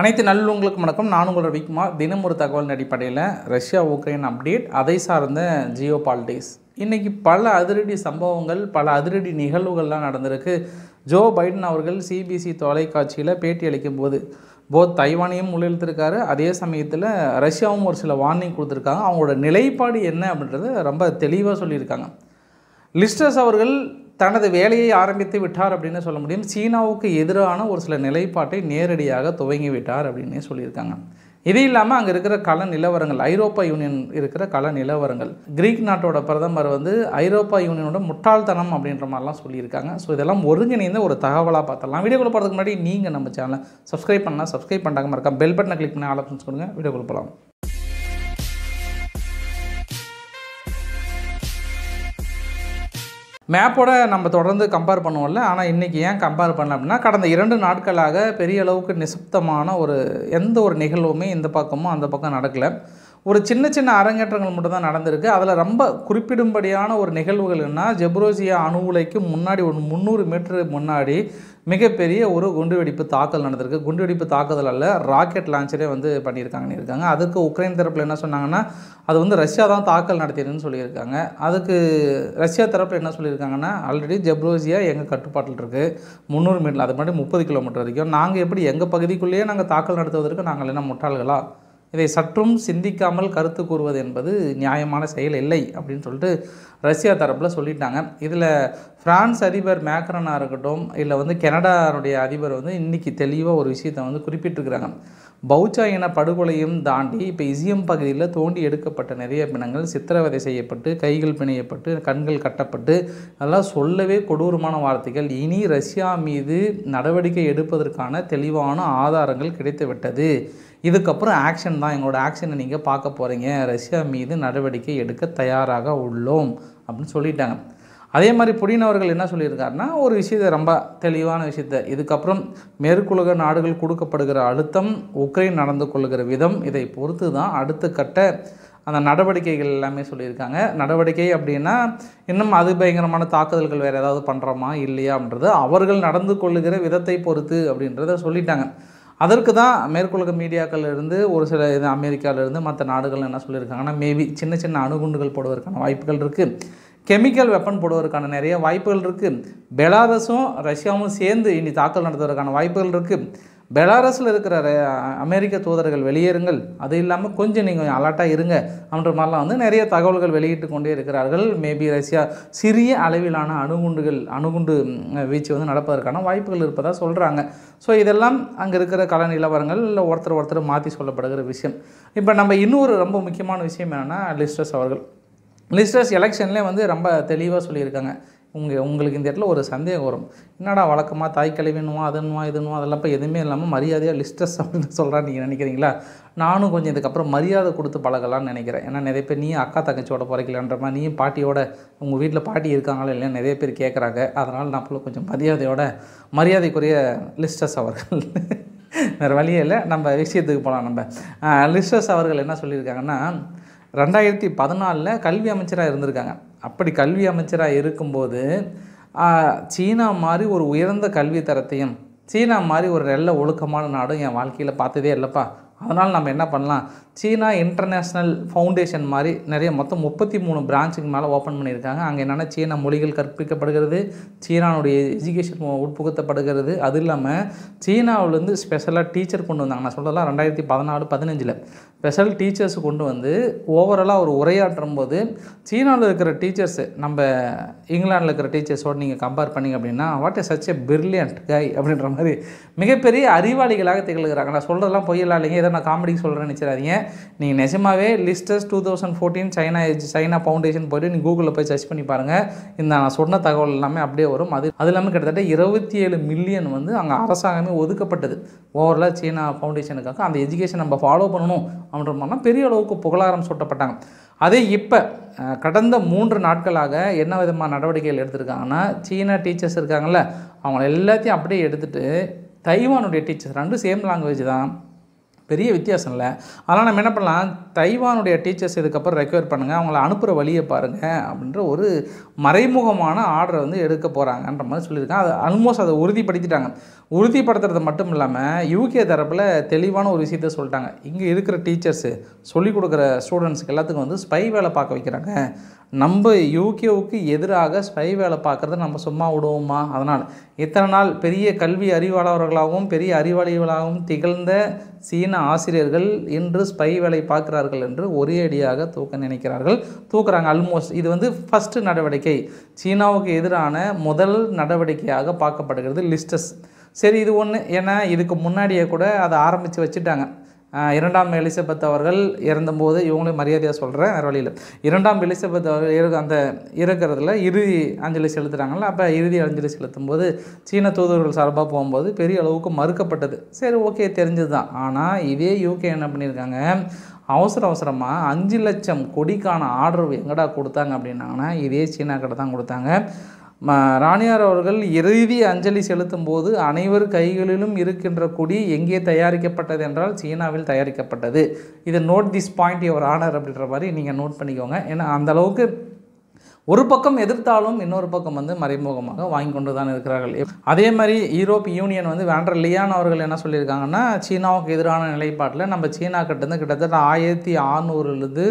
அனைத்து நல்லவங்களுக்கு வணக்கம் நான் உங்களோட விக்மா தினம் ஒரு தகவல் அடிப்படையில் ரஷ்யா உக்ரைன் அப்டேட் அதை சார்ந்த ஜியோ பாலிடிக்ஸ் இன்றைக்கி பல அதிரடி சம்பவங்கள் பல அதிரடி நிகழ்வுகள்லாம் நடந்திருக்கு ஜோ பைடன் அவர்கள் சிபிசி தொலைக்காட்சியில் பேட்டி அளிக்கும் போது போத் தைவானையும் முன்னிறுத்திருக்காரு அதே சமயத்தில் ரஷ்யாவும் ஒரு சில வார்னிங் கொடுத்துருக்காங்க அவங்களோட நிலைப்பாடு என்ன அப்படின்றத ரொம்ப தெளிவாக சொல்லியிருக்காங்க லிஸ்டர்ஸ் அவர்கள் தனது வேலையை ஆரம்பித்து விட்டார் அப்படின்னு சொல்ல முடியும் சீனாவுக்கு எதிரான ஒரு சில நிலைப்பாட்டை நேரடியாக துவங்கி விட்டார் அப்படின்னே சொல்லியிருக்காங்க இது இல்லாமல் அங்கே இருக்கிற கல நிலவரங்கள் ஐரோப்பா யூனியன் இருக்கிற கல நிலவரங்கள் கிரீக் நாட்டோட பிரதமர் வந்து ஐரோப்பா யூனியனோட முட்டாள்தனம் அப்படின்ற மாதிரிலாம் சொல்லியிருக்காங்க ஸோ இதெல்லாம் ஒருங்கிணைந்த ஒரு தகவலாக பார்த்துடலாம் வீடியோ போகிறதுக்கு முன்னாடி நீங்கள் நம்ம சேனலை சப்ஸ்கிரைப் பண்ணலாம் சப்ஸ்கிரைப் பண்ணுறாங்க இருக்கா பெல் பட்டனை கிளிக் பண்ணி ஆலோசனை சொல்லுங்கள் வீடியோ போகலாம் மேப்போட நம்ம தொடர்ந்து கம்பேர் பண்ணுவோம்ல ஆனால் இன்றைக்கி ஏன் கம்பேர் பண்ணல அப்படின்னா கடந்த இரண்டு நாட்களாக பெரிய அளவுக்கு நிசப்தமான ஒரு எந்த ஒரு நிகழ்வுமே இந்த பக்கமும் அந்த பக்கம் நடக்கலை ஒரு சின்ன சின்ன அரங்கேற்றங்கள் மட்டும்தான் நடந்திருக்கு அதில் ரொம்ப குறிப்பிடும்படியான ஒரு நிகழ்வுகள்னா ஜெப்ரோசியா அணு உலைக்கு முன்னாடி ஒன்று முந்நூறு மீட்டர் முன்னாடி மிகப்பெரிய ஒரு குண்டுவெடிப்பு தாக்கல் நடந்திருக்கு குண்டுவெடிப்பு தாக்குதல் அல்ல ராக்கெட் லான்ச்சரே வந்து பண்ணியிருக்காங்கன்னு இருக்காங்க அதுக்கு உக்ரைன் தரப்பில் என்ன சொன்னாங்கன்னா அது வந்து ரஷ்யா தான் தாக்கல் நடத்திடுன்னு சொல்லியிருக்காங்க அதுக்கு ரஷ்யா தரப்பில் என்ன சொல்லியிருக்காங்கன்னா ஆல்ரெடி ஜெப்ரோசியா எங்கள் கட்டுப்பாட்டில் இருக்குது முந்நூறு மீட்டர் அது மாதிரி முப்பது கிலோமீட்டர் வரைக்கும் நாங்கள் எப்படி எங்கள் பகுதிக்குள்ளேயே நாங்கள் தாக்கல் நடத்துவதற்கு நாங்கள் என்ன முட்டாள்களா இதை சற்றும் சிந்திக்காமல் கருத்து கூறுவது என்பது நியாயமான செயல் இல்லை அப்படின்னு சொல்லிட்டு ரஷ்யா தரப்பில் சொல்லிட்டாங்க இதில் ஃப்ரான்ஸ் அதிபர் மேக்ரனாக இருக்கட்டும் இல்லை வந்து கனடாவுடைய அதிபர் வந்து இன்றைக்கி தெளிவாக ஒரு விஷயத்தை வந்து குறிப்பிட்டிருக்கிறாங்க பௌச்சா இன படுகொலையும் தாண்டி இப்போ இசியம் பகுதியில் தோண்டி எடுக்கப்பட்ட நிறைய பிணங்கள் சித்திரவதை செய்யப்பட்டு கைகள் பிணையப்பட்டு கண்கள் கட்டப்பட்டு அதெல்லாம் சொல்லவே கொடூரமான வார்த்தைகள் இனி ரஷ்யா மீது நடவடிக்கை எடுப்பதற்கான தெளிவான ஆதாரங்கள் கிடைத்துவிட்டது இதுக்கப்புறம் ஆக்ஷன் தான் எங்களோட ஆக்ஷனை நீங்கள் பார்க்க போகிறீங்க ரஷ்யா மீது நடவடிக்கை எடுக்க தயாராக உள்ளோம் அப்படின்னு சொல்லிட்டாங்க அதே மாதிரி அவர்கள் என்ன சொல்லியிருக்காருன்னா ஒரு விஷயத்தை ரொம்ப தெளிவான விஷயத்த இதுக்கப்புறம் மேற்குலக நாடுகள் கொடுக்கப்படுகிற அழுத்தம் உக்ரைன் நடந்து கொள்கிற விதம் இதை பொறுத்து தான் அடுத்த கட்ட அந்த நடவடிக்கைகள் எல்லாமே சொல்லியிருக்காங்க நடவடிக்கை அப்படின்னா இன்னும் அது பயங்கரமான தாக்குதல்கள் வேறு ஏதாவது பண்ணுறோமா இல்லையான்றது அவர்கள் நடந்து கொள்ளுகிற விதத்தை பொறுத்து அப்படின்றத சொல்லிட்டாங்க அதற்கு தான் மேற்குலக மீடியாக்கள் இருந்து ஒரு சில இது அமெரிக்காவிலேருந்து மற்ற நாடுகள் என்ன சொல்லியிருக்காங்கன்னா மேபி சின்ன சின்ன அணுகுண்டுகள் போடுவதற்கான வாய்ப்புகள் இருக்குது கெமிக்கல் வெப்பன் போடுவதற்கான நிறைய வாய்ப்புகள் இருக்குது பெலாரஸும் ரஷ்யாவும் சேர்ந்து இனி தாக்கல் நடத்துவதற்கான வாய்ப்புகள் இருக்குது பெலாரஸில் இருக்கிற அமெரிக்க தூதர்கள் வெளியேறுங்கள் அது இல்லாமல் கொஞ்சம் நீங்கள் அலர்ட்டாக இருங்க அப்படின்ற மாதிரிலாம் வந்து நிறைய தகவல்கள் வெளியிட்டு கொண்டே இருக்கிறார்கள் மேபி ரஷ்யா சிறிய அளவிலான அணுகுண்டுகள் அணுகுண்டு வீச்சு வந்து நடப்பதற்கான வாய்ப்புகள் இருப்பதாக சொல்கிறாங்க ஸோ இதெல்லாம் அங்கே இருக்கிற கல நிலவரங்கள் இல்லை ஒருத்தர் ஒருத்தர் மாற்றி சொல்லப்படுகிற விஷயம் இப்போ நம்ம இன்னொரு ரொம்ப முக்கியமான விஷயம் என்னென்னா லிஸ்டர்ஸ் அவர்கள் லிஸ்டர்ஸ் எலெக்ஷன்லேயே வந்து ரொம்ப தெளிவாக சொல்லியிருக்காங்க உங்கள் உங்களுக்கு இந்த இடத்துல ஒரு சந்தேகம் வரும் என்னடா வழக்கமாக தாய் வேணுமா அதுன்னுவா இதுன்னுவா அதெல்லாம் இப்போ எதுவுமே இல்லாமல் மரியாதையாக லிஸ்டஸ் அப்படின்னு சொல்கிறான்னு நீங்கள் நினைக்கிறீங்களா நானும் கொஞ்சம் இதுக்கப்புறம் மரியாதை கொடுத்து பழகலாம்னு நினைக்கிறேன் ஏன்னா நிறைய பேர் நீயும் அக்கா தங்கச்சியோட பிறக்கலான்ற மாதிரி நீயும் பாட்டியோட உங்கள் வீட்டில் பாட்டி இருக்காங்களா இல்லையா நிறைய பேர் கேட்குறாங்க அதனால் நான் ஃபுல்லாக கொஞ்சம் மரியாதையோட மரியாதைக்குரிய லிஸ்டஸ் அவர்கள் வேறு வழியே இல்லை நம்ம விஷயத்துக்கு போகலாம் நம்ம லிஸ்டஸ் அவர்கள் என்ன சொல்லியிருக்காங்கன்னா ரெண்டாயிரத்தி பதினாலில் கல்வி அமைச்சராக இருந்திருக்காங்க அப்படி கல்வி அமைச்சராக இருக்கும்போது சீனா மாதிரி ஒரு உயர்ந்த கல்வி தரத்தையும் சீனா மாதிரி ஒரு நல்ல ஒழுக்கமான நாடும் என் வாழ்க்கையில் பார்த்ததே இல்லைப்பா அதனால் நம்ம என்ன பண்ணலாம் சீனா இன்டர்நேஷ்னல் ஃபவுண்டேஷன் மாதிரி நிறைய மொத்தம் முப்பத்தி மூணு பிரான்ச்சுக்கு மேலே ஓப்பன் பண்ணியிருக்காங்க அங்கே என்னென்னா சீன மொழிகள் கற்பிக்கப்படுகிறது சீனாவுடைய எஜுகேஷன் உட்புகுத்தப்படுகிறது அது இல்லாமல் சீனாவிலேருந்து ஸ்பெஷலாக டீச்சர் கொண்டு வந்தாங்க நான் சொல்லலாம் ரெண்டாயிரத்தி பதினாலு பதினஞ்சில் ஸ்பெஷல் டீச்சர்ஸ் கொண்டு வந்து ஓவராலாக ஒரு உரையாற்றும் போது சீனாவில் இருக்கிற டீச்சர்ஸ் நம்ம இங்கிலாண்டில் இருக்கிற டீச்சர்ஸோடு நீங்கள் கம்பேர் பண்ணிங்க அப்படின்னா what is such a brilliant guy அப்படின்ற மாதிரி மிகப்பெரிய அறிவாளிகளாக திகழ்கிறாங்க நான் சொல்கிறதெல்லாம் பொய்யலாம் இல்லைங்க இதை நான் காமெடிக்கு சொல்கிறேன்னு நினச்சிடாதீங்க நீங்கள் நிஜமாவே லிஸ்டர்ஸ் two thousand fourteen China China foundation போய்ட்டு நீங்கள் கூகுளில் போய் சர்ச் பண்ணி பாருங்கள் இந்த நான் சொன்ன தகவல் எல்லாமே அப்படியே வரும் அது அது இல்லாமல் கிட்டத்தட்ட இருபத்தி ஏழு மில்லியன் வந்து அங்கே அரசாங்கமே ஒதுக்கப்பட்டது ஓவரில் சீனா ஃபவுண்டேஷனுக்காக அந்த எஜுகேஷன் நம்ம ஃபாலோ பண்ணணும் அப்படின்ற மாதிரிலாம் பெரிய அளவுக்கு புகழாரம் சூட்டப்பட்டாங்க அதே இப்போ கடந்த மூன்று நாட்களாக என்ன விதமான நடவடிக்கைகள் எடுத்திருக்காங்கன்னா சீனா டீச்சர்ஸ் இருக்காங்கள்ல அவங்கள எல்லாத்தையும் அப்படியே எடுத்துகிட்டு தைவானுடைய டீச்சர்ஸ் ரெண்டும் சேம் லாங்குவேஜ் தான் பெரிய வித்தியாசம் இல்லை அதனால் நம்ம என்ன பண்ணலாம் தைவானுடைய டீச்சர்ஸ் இதுக்கப்புறம் ரெக்வயர் பண்ணுங்கள் அவங்கள அனுப்புகிற வழியை பாருங்கள் அப்படின்ற ஒரு மறைமுகமான ஆர்டரை வந்து எடுக்க போகிறாங்கன்ற மாதிரி சொல்லியிருக்காங்க அது ஆல்மோஸ்ட் அதை உறுதிப்படுத்திட்டாங்க உறுதிப்படுத்துறது மட்டும் இல்லாமல் யூகே தரப்பில் தெளிவான ஒரு விஷயத்த சொல்லிட்டாங்க இங்கே இருக்கிற டீச்சர்ஸு சொல்லிக் கொடுக்குற ஸ்டூடெண்ட்ஸ்க்கு எல்லாத்துக்கும் வந்து ஸ்பை வேலை பார்க்க வைக்கிறாங்க நம்ம யூகேவுக்கு எதிராக ஸ்பை வேலை பார்க்குறத நம்ம சும்மா விடுவோமா அதனால் இத்தனை நாள் பெரிய கல்வி அறிவாளர்களாகவும் பெரிய அறிவாளிகளாகவும் திகழ்ந்த சீன ஆசிரியர்கள் இன்று ஸ்பை வேலை பார்க்குறார்கள் தூக்குகிறார்கள் என்று ஒரே அடியாக தூக்க நினைக்கிறார்கள் தூக்குறாங்க ஆல்மோஸ்ட் இது வந்து ஃபஸ்ட்டு நடவடிக்கை சீனாவுக்கு எதிரான முதல் நடவடிக்கையாக பார்க்கப்படுகிறது லிஸ்டஸ் சரி இது ஒன்று ஏன்னா இதுக்கு முன்னாடியே கூட அதை ஆரம்பித்து வச்சுட்டாங்க இரண்டாம் எலிசபெத் அவர்கள் இறந்தபோது இவங்களையும் மரியாதையாக சொல்கிறேன் வேறு வழியில் இரண்டாம் எலிசபெத் அவர்கள் இருக்க அந்த இருக்கிறதுல இறுதி அஞ்சலி செலுத்துகிறாங்கள அப்போ இறுதி அஞ்சலி செலுத்தும் போது சீன தூதர்கள் சார்பாக போகும்போது பெரிய அளவுக்கு மறுக்கப்பட்டது சரி ஓகே தெரிஞ்சது தான் ஆனால் இதே யூகே என்ன பண்ணியிருக்காங்க அவசர அவசரமாக அஞ்சு லட்சம் கொடிக்கான ஆர்டர் எங்கடா கொடுத்தாங்க அப்படின்னாங்கன்னா இதே சீனா கடை தான் கொடுத்தாங்க ராணியார் அவர்கள் இறுதி அஞ்சலி செலுத்தும் போது அனைவர் கைகளிலும் இருக்கின்ற கொடி எங்கே தயாரிக்கப்பட்டது என்றால் சீனாவில் தயாரிக்கப்பட்டது இதை note this point your honour அப்படின்ற மாதிரி நீங்கள் நோட் பண்ணிக்கோங்க ஏன்னா அந்தளவுக்கு ஒரு பக்கம் எதிர்த்தாலும் இன்னொரு பக்கம் வந்து மறைமுகமாக வாங்கி கொண்டு தான் இருக்கிறார்கள் அதே மாதிரி யூரோப் யூனியன் வந்து வேண்டர் லியான் அவர்கள் என்ன சொல்லியிருக்காங்கன்னா சீனாவுக்கு எதிரான நிலைப்பாட்டில் நம்ம சீனா கிட்டேருந்து கிட்டத்தட்ட ஆயிரத்தி ஆறுநூறுலேருந்து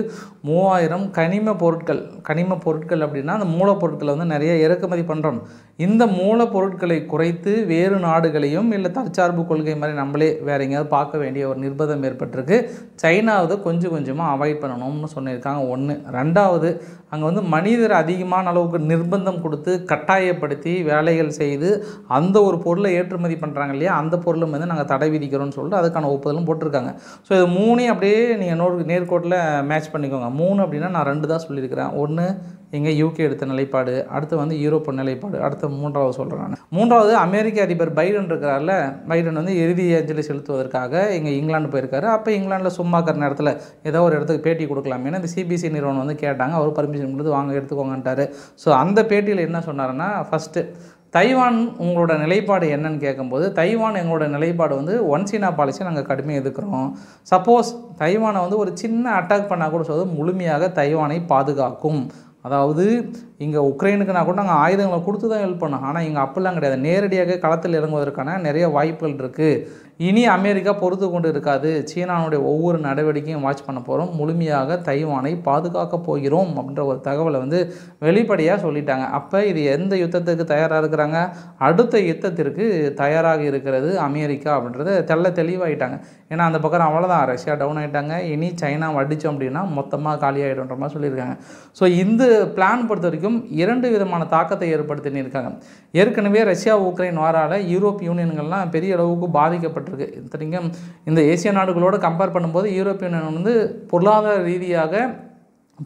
மூவாயிரம் கனிம பொருட்கள் கனிம பொருட்கள் அப்படின்னா அந்த மூலப்பொருட்களை வந்து நிறைய இறக்குமதி பண்ணுறோம் இந்த மூலப்பொருட்களை குறைத்து வேறு நாடுகளையும் இல்லை தற்சார்பு கொள்கை மாதிரி நம்மளே வேற எங்கேயாவது பார்க்க வேண்டிய ஒரு நிர்பந்தம் ஏற்பட்டிருக்கு சைனாவது கொஞ்சம் கொஞ்சமாக அவாய்ட் பண்ணணும்னு சொல்லியிருக்காங்க ஒன்று ரெண்டாவது அங்கே வந்து மனிதர் அதிகமான அளவுக்கு நிர்பந்தம் கொடுத்து கட்டாயப்படுத்தி வேலைகள் செய்து அந்த ஒரு பொருளை ஏற்றுமதி பண்ணுறாங்க இல்லையா அந்த பொருளும் வந்து நாங்கள் தடை விதிக்கிறோம்னு சொல்லிட்டு அதுக்கான ஒப்புதலும் போட்டிருக்காங்க ஸோ இது மூணையும் அப்படியே நீங்கள் நோ நேர்கோட்டில் மேட்ச் பண்ணிக்கோங்க மூணு அப்படின்னா நான் ரெண்டு தான் சொல்லியிருக்கிறேன் ஒன்று இங்கே யூகே எடுத்த நிலைப்பாடு அடுத்து வந்து யூரோப்பு நிலைப்பாடு அடுத்து மூன்றாவது சொல்கிறேன் நான் மூன்றாவது அமெரிக்க அதிபர் பைடன் இருக்கிறார்ல பைடன் வந்து இறுதி அஞ்சலி செலுத்துவதற்காக இங்கே இங்கிலாந்து போயிருக்காரு அப்போ இங்கிலாண்டில் சும்மா இருக்கிற நேரத்தில் ஏதோ ஒரு இடத்துக்கு பேட்டி கொடுக்கலாமேனு இந்த சிபிசி நிறுவனம் வந்து கேட்டாங்க அவர் பர்மிஷன் கொடுத்து வாங்க எடுத்துக்கோங்கன்ட்டார் ஸோ அந்த பேட்டியில் என்ன சொன்னார்னா ஃபஸ்ட்டு தைவான் உங்களோட நிலைப்பாடு என்னன்னு கேட்கும்போது தைவான் எங்களோட நிலைப்பாடு வந்து ஒன் சீனா பாலிசி நாங்கள் கடுமையாக எதுக்கிறோம் சப்போஸ் தைவானை வந்து ஒரு சின்ன அட்டாக் பண்ணால் கூட சொல்வது முழுமையாக தைவானை பாதுகாக்கும் அதாவது இங்கே நான் கூட நாங்கள் ஆயுதங்களை கொடுத்து தான் ஹெல்ப் பண்ணோம் ஆனால் இங்கே அப்படிலாம் கிடையாது நேரடியாக களத்தில் இறங்குவதற்கான நிறைய வாய்ப்புகள் இருக்குது இனி அமெரிக்கா பொறுத்து கொண்டு இருக்காது சீனானுடைய ஒவ்வொரு நடவடிக்கையும் வாட்ச் பண்ண போகிறோம் முழுமையாக தைவானை பாதுகாக்கப் போகிறோம் அப்படின்ற ஒரு தகவலை வந்து வெளிப்படையாக சொல்லிட்டாங்க அப்போ இது எந்த யுத்தத்துக்கு தயாராக இருக்கிறாங்க அடுத்த யுத்தத்திற்கு தயாராக இருக்கிறது அமெரிக்கா அப்படின்றத தெல்ல தெளிவாகிட்டாங்க ஏன்னா அந்த பக்கம் அவ்வளோதான் ரஷ்யா டவுன் ஆகிட்டாங்க இனி சைனா வடித்தோம் அப்படின்னா மொத்தமாக காலி ஆகிடும்ன்ற மாதிரி சொல்லியிருக்காங்க ஸோ இந்த பிளான் பொறுத்த வரைக்கும் இரண்டு விதமான தாக்கத்தை ஏற்படுத்தினிருக்காங்க ஏற்கனவே ரஷ்யா உக்ரைன் வாரால் யூரோப் யூனியன்கள்லாம் பெரிய அளவுக்கு பாதிக்கப்பட்டிருக்கு இத்தனைக்கும் இந்த ஏசிய நாடுகளோடு கம்பேர் பண்ணும்போது யூரோப் யூனியன் வந்து பொருளாதார ரீதியாக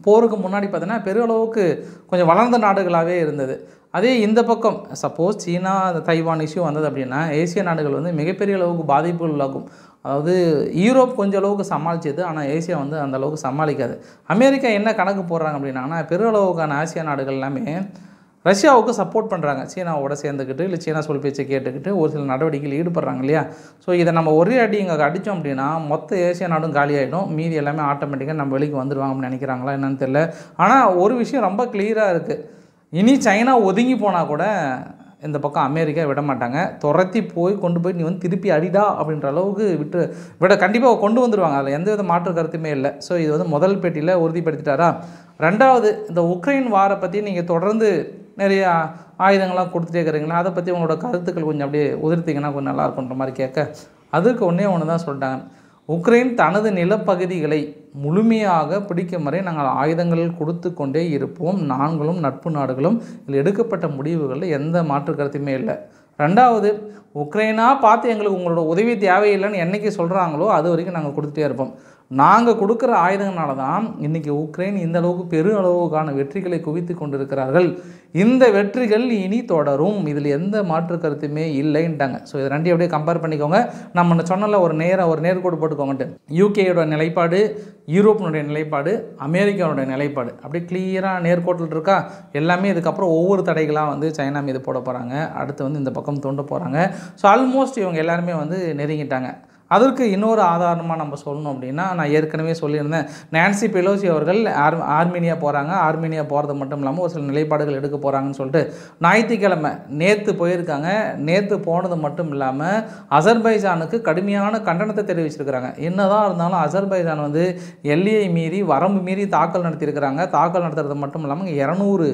போருக்கு முன்னாடி பார்த்தோன்னா பெருளவுக்கு அளவுக்கு கொஞ்சம் வளர்ந்த நாடுகளாகவே இருந்தது அதே இந்த பக்கம் சப்போஸ் சீனா அந்த தைவான் இஷ்யூ வந்தது அப்படின்னா ஏசிய நாடுகள் வந்து மிகப்பெரிய அளவுக்கு பாதிப்புகளாகும் அதாவது யூரோப் கொஞ்சம் அளவுக்கு சமாளிச்சது ஆனால் ஏசியா வந்து அந்த அளவுக்கு சமாளிக்காது அமெரிக்கா என்ன கணக்கு போடுறாங்க அப்படின்னா பெருளவுக்கான ஆசிய நாடுகள் எல்லாமே ரஷ்யாவுக்கு சப்போர்ட் பண்ணுறாங்க சீனாவோட சேர்ந்துக்கிட்டு இல்லை சீனா சொல் பேச்சை கேட்டுக்கிட்டு ஒரு சில நடவடிக்கையில் ஈடுபடுறாங்க இல்லையா ஸோ இதை நம்ம ஒரே அடி இங்கே அடித்தோம் அப்படின்னா மொத்த ஏசிய நாடும் காலியாகிடும் மீதி எல்லாமே ஆட்டோமேட்டிக்காக நம்ம வெளிக்கு வந்துடுவாங்கன்னு நினைக்கிறாங்களா என்னன்னு தெரில ஆனால் ஒரு விஷயம் ரொம்ப கிளியராக இருக்குது இனி சைனா ஒதுங்கி போனால் கூட இந்த பக்கம் அமெரிக்கா விட மாட்டாங்க துரத்தி போய் கொண்டு போய் நீ வந்து திருப்பி அடிடா அப்படின்ற அளவுக்கு விட்டு விட கண்டிப்பாக கொண்டு வந்துடுவாங்க அதில் எந்த வித மாற்று கருத்துமே இல்லை ஸோ இது வந்து முதல் பேட்டியில் உறுதிப்படுத்திட்டாரா ரெண்டாவது இந்த உக்ரைன் வாரை பற்றி நீங்கள் தொடர்ந்து நிறைய ஆயுதங்கள்லாம் கொடுத்துட்டே இருக்கிறீங்களா அதை பற்றி உங்களோட கருத்துக்கள் கொஞ்சம் அப்படியே உதிர்த்திங்கன்னா கொஞ்சம் நல்லா இருக்குன்ற மாதிரி கேட்க அதுக்கு ஒன்றே ஒன்று தான் சொல்லிட்டாங்க உக்ரைன் தனது நிலப்பகுதிகளை முழுமையாக பிடிக்கும் வரை நாங்கள் ஆயுதங்கள் கொடுத்து கொண்டே இருப்போம் நாங்களும் நட்பு நாடுகளும் இதில் எடுக்கப்பட்ட முடிவுகளில் எந்த மாற்று கருத்துமே இல்லை ரெண்டாவது உக்ரைனாக பார்த்து எங்களுக்கு உங்களோட உதவி தேவையில்லைன்னு என்றைக்கு சொல்கிறாங்களோ அது வரைக்கும் நாங்கள் கொடுத்துட்டே இருப்போம் நாங்கள் கொடுக்குற ஆயுதங்களால தான் இன்றைக்கி உக்ரைன் இந்த அளவுக்கு பெரு அளவுக்கான வெற்றிகளை குவித்து கொண்டிருக்கிறார்கள் இந்த வெற்றிகள் இனி தொடரும் இதில் எந்த மாற்று கருத்துமே இல்லைன்ட்டாங்க ஸோ இதை ரெண்டையும் அப்படியே கம்பேர் பண்ணிக்கோங்க நம்ம சொன்னல ஒரு நேராக ஒரு நேர்கோடு போட்டுக்கோங்கட்டு யூகேயோட நிலைப்பாடு யூரோப்பினுடைய நிலைப்பாடு அமெரிக்காவுடைய நிலைப்பாடு அப்படியே கிளியராக நேர்கோட்டில் இருக்கா எல்லாமே இதுக்கப்புறம் ஒவ்வொரு தடைகளாக வந்து சைனா மீது போட போகிறாங்க அடுத்து வந்து இந்த பக்கம் தோண்ட போகிறாங்க ஸோ ஆல்மோஸ்ட் இவங்க எல்லாருமே வந்து நெருங்கிட்டாங்க அதற்கு இன்னொரு ஆதாரமாக நம்ம சொல்லணும் அப்படின்னா நான் ஏற்கனவே சொல்லியிருந்தேன் நான்சி பெலோசி அவர்கள் ஆர் ஆர்மீனியா போகிறாங்க ஆர்மீனியா போகிறது மட்டும் இல்லாமல் ஒரு சில நிலைப்பாடுகள் எடுக்க போகிறாங்கன்னு சொல்லிட்டு ஞாயிற்றுக்கிழமை நேற்று போயிருக்காங்க நேற்று போனது மட்டும் இல்லாமல் அசர்பைஜானுக்கு கடுமையான கண்டனத்தை தெரிவிச்சிருக்கிறாங்க என்னதான் இருந்தாலும் அசர்பைஜான் வந்து எல்லையை மீறி வரம்பு மீறி தாக்கல் நடத்தியிருக்கிறாங்க தாக்கல் நடத்துறது மட்டும் இல்லாமல் இரநூறு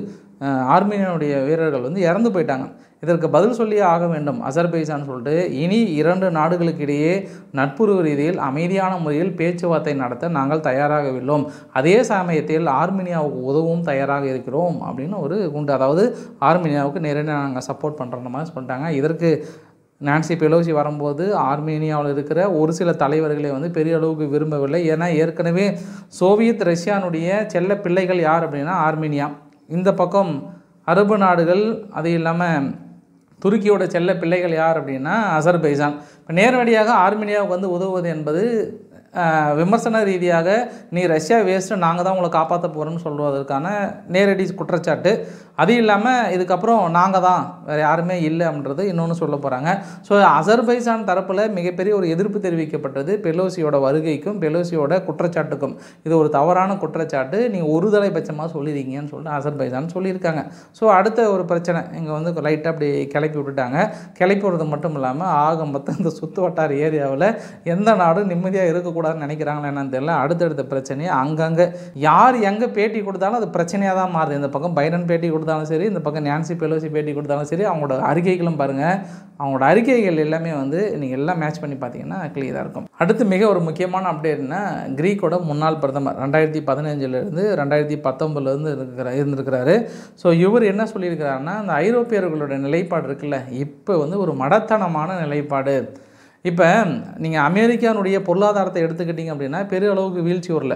ஆர்மீனியனுடைய வீரர்கள் வந்து இறந்து போயிட்டாங்க இதற்கு பதில் சொல்லியே ஆக வேண்டும் அசர்பைசான் சொல்லிட்டு இனி இரண்டு நாடுகளுக்கிடையே நட்புறவு ரீதியில் அமைதியான முறையில் பேச்சுவார்த்தை நடத்த நாங்கள் உள்ளோம் அதே சமயத்தில் ஆர்மீனியாவுக்கு உதவும் தயாராக இருக்கிறோம் அப்படின்னு ஒரு குண்டு அதாவது ஆர்மீனியாவுக்கு நேரடியாக நாங்கள் சப்போர்ட் பண்ணுற மாதிரி சொல்லிட்டாங்க இதற்கு நான்சி பெலோசி வரும்போது ஆர்மேனியாவில் இருக்கிற ஒரு சில தலைவர்களை வந்து பெரிய அளவுக்கு விரும்பவில்லை ஏன்னா ஏற்கனவே சோவியத் ரஷ்யானுடைய செல்ல பிள்ளைகள் யார் அப்படின்னா ஆர்மேனியா இந்த பக்கம் அரபு நாடுகள் அது இல்லாமல் துருக்கியோட செல்ல பிள்ளைகள் யார் அப்படின்னா அசர்பைசான் இப்போ நேரடியாக ஆர்மீனியாவுக்கு வந்து உதவுவது என்பது விமர்சன ரீதியாக நீ ரஷ்யா வேஸ்ட்டு நாங்கள் தான் உங்களை காப்பாற்ற போகிறோம்னு சொல்வதற்கான நேரடி குற்றச்சாட்டு அது இல்லாமல் இதுக்கப்புறம் நாங்கள் தான் வேறு யாருமே இல்லை அப்படின்றது இன்னொன்று சொல்ல போகிறாங்க ஸோ அசர்பைசான் தரப்பில் மிகப்பெரிய ஒரு எதிர்ப்பு தெரிவிக்கப்பட்டது பெலோசியோட வருகைக்கும் பெலோசியோட குற்றச்சாட்டுக்கும் இது ஒரு தவறான குற்றச்சாட்டு நீங்கள் ஒரு தலைபட்சமாக சொல்லியிருக்கீங்கன்னு சொல்லிட்டு அசர்பைசான் சொல்லியிருக்காங்க ஸோ அடுத்த ஒரு பிரச்சனை இங்கே வந்து லைட்டாக அப்படி கிளப்பி விட்டுட்டாங்க கிளப்பி விடுறது மட்டும் இல்லாமல் ஆக மொத்தம் இந்த சுற்று வட்டார ஏரியாவில் எந்த நாடும் நிம்மதியாக இருக்கக்கூடாது பேசக்கூடாதுன்னு நினைக்கிறாங்களா என்னன்னு தெரியல அடுத்தடுத்த பிரச்சனையை அங்கங்கே யார் எங்கே பேட்டி கொடுத்தாலும் அது பிரச்சனையாக தான் மாறுது இந்த பக்கம் பைடன் பேட்டி கொடுத்தாலும் சரி இந்த பக்கம் நான்சி பெலோசி பேட்டி கொடுத்தாலும் சரி அவங்களோட அறிக்கைகளும் பாருங்கள் அவங்களோட அறிக்கைகள் எல்லாமே வந்து நீங்கள் எல்லாம் மேட்ச் பண்ணி பார்த்தீங்கன்னா கிளியராக இருக்கும் அடுத்து மிக ஒரு முக்கியமான அப்டேட்னா க்ரீக்கோட முன்னாள் பிரதமர் ரெண்டாயிரத்தி பதினஞ்சிலிருந்து ரெண்டாயிரத்தி பத்தொம்பதுலேருந்து இருக்கிற இருந்திருக்கிறாரு ஸோ இவர் என்ன சொல்லியிருக்கிறாருன்னா அந்த ஐரோப்பியர்களோட நிலைப்பாடு இருக்குல்ல இப்போ வந்து ஒரு மடத்தனமான நிலைப்பாடு இப்போ நீங்கள் அமெரிக்கானுடைய பொருளாதாரத்தை எடுத்துக்கிட்டிங்க அப்படின்னா பெரிய அளவுக்கு வீழ்ச்சி வரல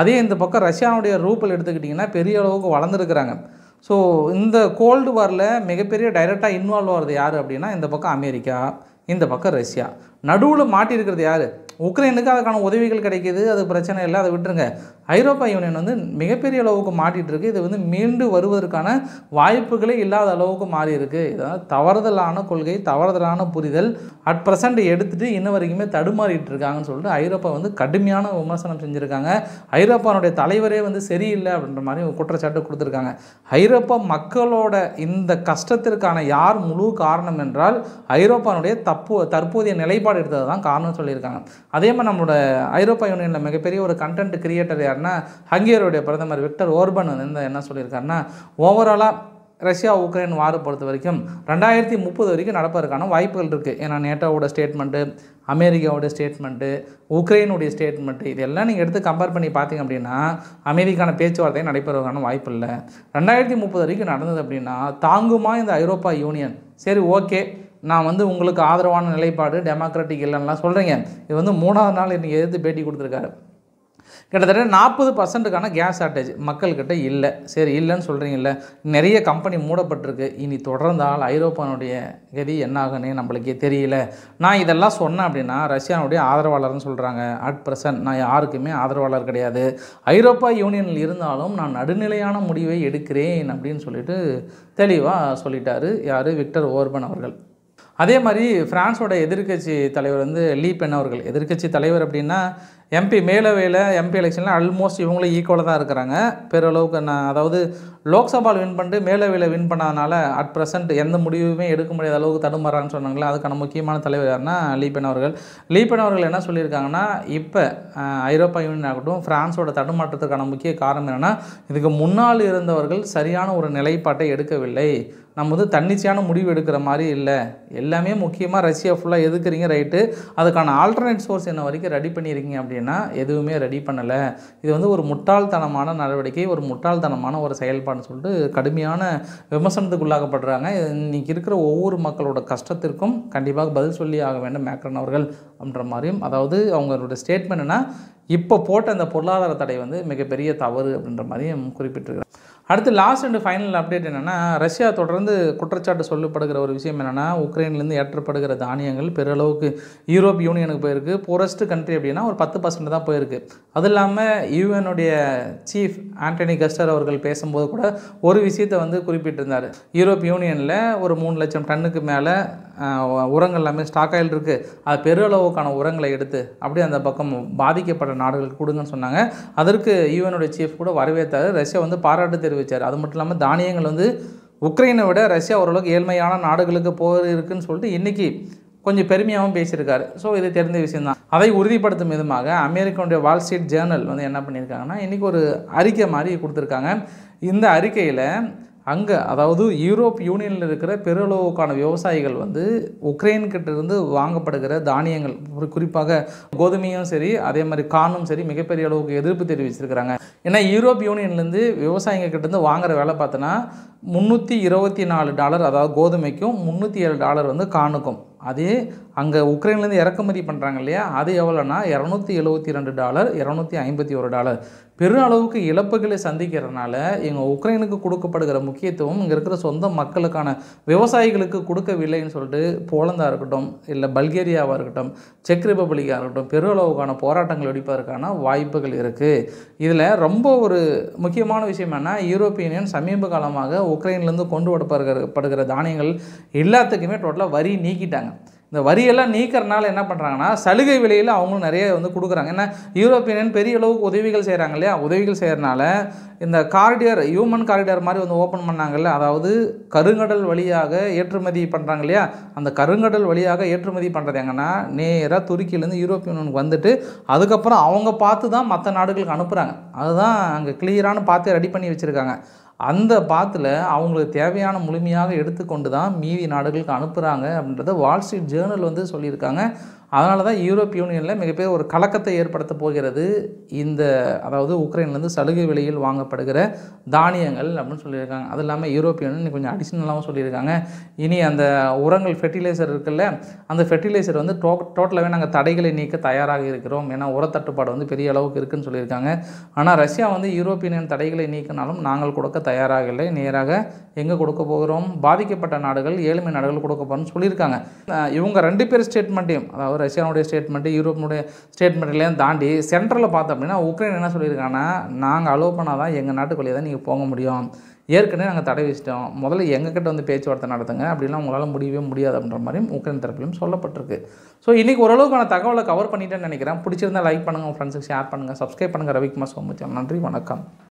அதே இந்த பக்கம் ரஷ்யாவுடைய ரூப்பில் எடுத்துக்கிட்டிங்கன்னா பெரிய அளவுக்கு வளர்ந்துருக்குறாங்க ஸோ இந்த கோல்டு வாரில் மிகப்பெரிய டைரெக்டாக இன்வால்வ் ஆகிறது யார் அப்படின்னா இந்த பக்கம் அமெரிக்கா இந்த பக்கம் ரஷ்யா நடுவில் மாட்டியிருக்கிறது யார் உக்ரைனுக்கு அதுக்கான உதவிகள் கிடைக்கிது அது பிரச்சனை இல்லை அதை விட்டுருங்க ஐரோப்பா யூனியன் வந்து மிகப்பெரிய அளவுக்கு மாட்டிகிட்டு இருக்குது இது வந்து மீண்டு வருவதற்கான வாய்ப்புகளே இல்லாத அளவுக்கு மாறி இருக்குது இதான் தவறுதலான கொள்கை தவறுதலான புரிதல் அட் ப்ரெசண்ட் எடுத்துகிட்டு இன்ன வரைக்குமே தடுமாறிட்டு இருக்காங்கன்னு சொல்லிட்டு ஐரோப்பா வந்து கடுமையான விமர்சனம் செஞ்சுருக்காங்க ஐரோப்பானுடைய தலைவரே வந்து சரியில்லை அப்படின்ற மாதிரி குற்றச்சாட்டு கொடுத்துருக்காங்க ஐரோப்பா மக்களோட இந்த கஷ்டத்திற்கான யார் முழு காரணம் என்றால் ஐரோப்பானுடைய தப்பு தற்போதைய நிலைப்பாடு நிலைப்பாடு எடுத்தது தான் காரணம் சொல்லியிருக்காங்க அதே மாதிரி நம்மளோட ஐரோப்பிய யூனியனில் மிகப்பெரிய ஒரு கண்டென்ட் கிரியேட்டர் யாருன்னா ஹங்கேரியோடைய பிரதமர் விக்டர் ஓர்பன் வந்து என்ன சொல்லியிருக்காருன்னா ஓவராலாக ரஷ்யா உக்ரைன் வார் பொறுத்த வரைக்கும் ரெண்டாயிரத்தி முப்பது வரைக்கும் நடப்பதற்கான வாய்ப்புகள் இருக்குது ஏன்னா நேட்டோவோட ஸ்டேட்மெண்ட்டு அமெரிக்காவோட ஸ்டேட்மெண்ட்டு உக்ரைனுடைய ஸ்டேட்மெண்ட்டு இதெல்லாம் நீங்கள் எடுத்து கம்பேர் பண்ணி பார்த்தீங்க அப்படின்னா அமெரிக்கான பேச்சுவார்த்தை நடைபெறுவதற்கான வாய்ப்பு இல்லை ரெண்டாயிரத்தி முப்பது வரைக்கும் நடந்தது அப்படின்னா தாங்குமா இந்த ஐரோப்பா யூனியன் சரி ஓகே நான் வந்து உங்களுக்கு ஆதரவான நிலைப்பாடு டெமோக்ராட்டிக் இல்லைன்னா சொல்கிறீங்க இது வந்து மூணாவது நாள் இன்றைக்கி எதிர்த்து பேட்டி கொடுத்துருக்காரு கிட்டத்தட்ட நாற்பது பர்சன்ட்டுக்கான கேஸ் ஷார்ட்டேஜ் மக்கள்கிட்ட இல்லை சரி இல்லைன்னு சொல்கிறீங்கல்ல நிறைய கம்பெனி மூடப்பட்டிருக்கு இனி தொடர்ந்தால் ஐரோப்பானுடைய கதி என்னாகனே நம்மளுக்கே தெரியல நான் இதெல்லாம் சொன்னேன் அப்படின்னா ரஷ்யானுடைய ஆதரவாளர்னு சொல்கிறாங்க அட் ப்ரெசன்ட் நான் யாருக்குமே ஆதரவாளர் கிடையாது ஐரோப்பா யூனியனில் இருந்தாலும் நான் நடுநிலையான முடிவை எடுக்கிறேன் அப்படின்னு சொல்லிட்டு தெளிவாக சொல்லிட்டாரு யார் விக்டர் ஓர்பன் அவர்கள் அதே மாதிரி ஃப்ரான்ஸோட எதிர்கட்சி தலைவர் வந்து லீ பென் அவர்கள் எதிர்கட்சி தலைவர் அப்படின்னா எம்பி மேலவையில் எம்பி எலெக்ஷனில் ஆல்மோஸ்ட் இவங்களும் ஈக்குவலாக தான் இருக்கிறாங்க பேரளவுக்கு நான் அதாவது லோக்சபாவில் வின் பண்ணிட்டு மேலவையில் வின் பண்ணாதனால அட் ப்ரெசென்ட் எந்த முடிவுமே எடுக்க முடியாத அளவுக்கு தடுமாறான்னு சொன்னாங்களே அதுக்கான முக்கியமான தலைவர் யாருன்னா லீபன் அவர்கள் லீபன் அவர்கள் என்ன சொல்லியிருக்காங்கன்னா இப்போ ஐரோப்பா யூனியன் ஆகட்டும் ஃப்ரான்ஸோட தடுமாற்றத்துக்கான முக்கிய காரணம் என்னென்னா இதுக்கு முன்னால் இருந்தவர்கள் சரியான ஒரு நிலைப்பாட்டை எடுக்கவில்லை நம்ம வந்து தன்னிச்சையான முடிவு எடுக்கிற மாதிரி இல்லை எல்லாமே முக்கியமாக ரஷ்யா ஃபுல்லாக எதுக்குறீங்க ரைட்டு அதுக்கான ஆல்டர்னேட் சோர்ஸ் என்ன வரைக்கும் ரெடி பண்ணியிருக்கீங்க அப்படின்னா எதுவுமே ரெடி பண்ணலை இது வந்து ஒரு முட்டாள்தனமான நடவடிக்கை ஒரு முட்டாள்தனமான ஒரு செயல்பாடுன்னு சொல்லிட்டு கடுமையான விமர்சனத்துக்கு உள்ளாக்கப்படுறாங்க இன்றைக்கி இருக்கிற ஒவ்வொரு மக்களோட கஷ்டத்திற்கும் கண்டிப்பாக பதில் சொல்லி ஆக வேண்டும் மேக்ரன் அவர்கள் அப்படின்ற மாதிரியும் அதாவது அவங்களோட ஸ்டேட்மெண்ட்னா இப்போ போட்ட அந்த பொருளாதார தடை வந்து மிகப்பெரிய தவறு அப்படின்ற மாதிரியும் குறிப்பிட்டிருக்கிறேன் அடுத்து லாஸ்ட் அண்ட் ஃபைனல் அப்டேட் என்னென்னா ரஷ்யா தொடர்ந்து குற்றச்சாட்டு சொல்லப்படுகிற ஒரு விஷயம் என்னென்னா உக்ரைன்லேருந்து ஏற்றப்படுகிற தானியங்கள் பெரளவுக்கு யூரோப் யூனியனுக்கு போயிருக்கு புரஸ்ட் கண்ட்ரி அப்படின்னா ஒரு பத்து பர்சன்ட் தான் போயிருக்கு அது இல்லாமல் யூஎனுடைய சீஃப் ஆண்டனி கஸ்டர் அவர்கள் பேசும்போது கூட ஒரு விஷயத்தை வந்து குறிப்பிட்டிருந்தார் யூரோப் யூனியனில் ஒரு மூணு லட்சம் டன்னுக்கு மேலே உரங்கள் எல்லாமே ஸ்டாக் ஆயில் இருக்குது அது பெருளவுக்கான உரங்களை எடுத்து அப்படியே அந்த பக்கம் பாதிக்கப்பட்ட நாடுகளுக்கு கொடுங்கன்னு சொன்னாங்க அதற்கு யூஎனுடைய சீஃப் கூட வரவேற்றாரு ரஷ்யா வந்து பாராட்டு தெரிவித்து தெரிவித்தார் அது மட்டும் இல்லாமல் தானியங்கள் வந்து உக்ரைனை விட ரஷ்யா ஓரளவுக்கு ஏழ்மையான நாடுகளுக்கு போர் இருக்குன்னு சொல்லிட்டு இன்றைக்கி கொஞ்சம் பெருமையாகவும் பேசியிருக்காரு ஸோ இது தெரிந்த விஷயந்தான் அதை உறுதிப்படுத்தும் விதமாக அமெரிக்கனுடைய வால் ஸ்ட்ரீட் ஜேர்னல் வந்து என்ன பண்ணியிருக்காங்கன்னா இன்றைக்கி ஒரு அறிக்கை மாதிரி கொடுத்துருக்காங்க இந்த அறிக்கையில் அங்கே அதாவது யூரோப் யூனியனில் இருக்கிற பெருளவுக்கான விவசாயிகள் வந்து உக்ரைன்கிட்ட இருந்து வாங்கப்படுகிற தானியங்கள் குறிப்பாக கோதுமையும் சரி அதே மாதிரி காணும் சரி மிகப்பெரிய அளவுக்கு எதிர்ப்பு தெரிவிச்சிருக்கிறாங்க ஏன்னா யூரோப் யூனியன்லேருந்து விவசாயிங்க கிட்டேருந்து வாங்குற வேலை பார்த்தோன்னா முந்நூற்றி இருபத்தி நாலு டாலர் அதாவது கோதுமைக்கும் முந்நூற்றி ஏழு டாலர் வந்து காணுக்கும் அதே அங்கே உக்ரைன்லேருந்து இறக்குமதி பண்ணுறாங்க இல்லையா அது எவ்வளோனா இரநூத்தி எழுபத்தி ரெண்டு டாலர் இரநூத்தி ஐம்பத்தி ஒரு டாலர் பெரு அளவுக்கு இழப்புகளை சந்திக்கிறதுனால எங்கள் உக்ரைனுக்கு கொடுக்கப்படுகிற முக்கியத்துவம் இங்கே இருக்கிற சொந்த மக்களுக்கான விவசாயிகளுக்கு கொடுக்கவில்லைன்னு சொல்லிட்டு போலந்தாக இருக்கட்டும் இல்லை பல்கேரியாவாக இருக்கட்டும் செக் ரிப்பப்ளிக்காக இருக்கட்டும் பெரு அளவுக்கான போராட்டங்கள் வெடிப்பதற்கான வாய்ப்புகள் இருக்குது இதில் ரொம்ப ஒரு முக்கியமான விஷயம் என்ன யூரோப்பியன் சமீப காலமாக உக்ரைன்லேருந்து கொண்டு வரப்படுகிற படுகிற தானியங்கள் எல்லாத்துக்குமே டோட்டலாக வரி நீக்கிட்டாங்க இந்த வரியெல்லாம் நீக்கிறனால என்ன பண்ணுறாங்கன்னா சலுகை விலையில் அவங்களும் நிறைய வந்து கொடுக்குறாங்க ஏன்னா யூரோப்பியன் பெரிய அளவுக்கு உதவிகள் செய்கிறாங்க இல்லையா உதவிகள் செய்கிறனால இந்த காரிடியர் ஹியூமன் காரிடியர் மாதிரி வந்து ஓப்பன் பண்ணாங்கல்ல அதாவது கருங்கடல் வழியாக ஏற்றுமதி பண்ணுறாங்க இல்லையா அந்த கருங்கடல் வழியாக ஏற்றுமதி பண்ணுறது எங்கன்னா நேராக துருக்கியிலேருந்து யூரோப்பியனுக்கு வந்துட்டு அதுக்கப்புறம் அவங்க பார்த்து தான் மற்ற நாடுகளுக்கு அனுப்புகிறாங்க அதுதான் அங்கே கிளியரானு பார்த்து ரெடி பண்ணி வச்சுருக்காங்க அந்த பாத்தில் அவங்களுக்கு தேவையான முழுமையாக எடுத்துக்கொண்டு தான் மீதி நாடுகளுக்கு அனுப்புகிறாங்க அப்படின்றத வால் ஸ்ட்ரீட் ஜேர்னல் வந்து சொல்லியிருக்காங்க அதனால தான் யூரோப் யூனியனில் மிகப்பெரிய ஒரு கலக்கத்தை ஏற்படுத்த போகிறது இந்த அதாவது உக்ரைன்லேருந்து சலுகை விலையில் வாங்கப்படுகிற தானியங்கள் அப்படின்னு சொல்லியிருக்காங்க அது இல்லாமல் யூரோப் யூனியன் கொஞ்சம் அடிஷ்னலாகவும் சொல்லியிருக்காங்க இனி அந்த உரங்கள் ஃபெர்டிலைசர் இருக்குல்ல அந்த ஃபெர்டிலைசர் வந்து டோ டோட்டலாகவே நாங்கள் தடைகளை நீக்க தயாராக இருக்கிறோம் ஏன்னா உரத்தட்டுப்பாடு வந்து பெரிய அளவுக்கு இருக்குதுன்னு சொல்லியிருக்காங்க ஆனால் ரஷ்யா வந்து யூரோப் யூனியன் தடைகளை நீக்கினாலும் நாங்கள் கொடுக்க தயாராக இல்லை நேராக எங்கே கொடுக்க போகிறோம் பாதிக்கப்பட்ட நாடுகள் ஏழ்மை நாடுகள் கொடுக்க போகிறோம்னு சொல்லியிருக்காங்க இவங்க ரெண்டு பேர் ஸ்டேட்மெண்ட்டையும் அதாவது ரஷ்யானுடைய ஸ்டேட்மெண்ட்டு யூரோப்பினுடைய ஸ்டேட்மெண்ட்லையும் தாண்டி சென்ட்ரலில் பார்த்தோம் அப்படின்னா உக்ரைன் என்ன சொல்லியிருக்காங்கன்னா நாங்கள் அலோவ் பண்ணால் தான் எங்கள் நாட்டுக்கு வழியாக தான் நீங்கள் போக முடியும் ஏற்கனவே நாங்கள் தடை வச்சிட்டோம் முதல்ல எங்ககிட்ட வந்து பேச்சுவார்த்தை நடத்துங்க அப்படிலாம் உங்களால் முடியவே முடியாது அப்படின்ற மாதிரியும் உக்ரைன் தரப்பிலும் சொல்லப்பட்டிருக்கு ஸோ இன்றைக்கி ஓரளவுக்கான தகவலை கவர் பண்ணிட்டேன்னு நினைக்கிறேன் பிடிச்சிருந்தா லைக் பண்ணுங்கள் உங்கள் ஃப்ரெண்ட்ஸுக்கு ஷேர் பண்ணுங்கள் சப்ஸ்கிரைப் பண்ணுங்கள் ரவிக்குமார் சோமுச்சம் நன்றி வணக்கம்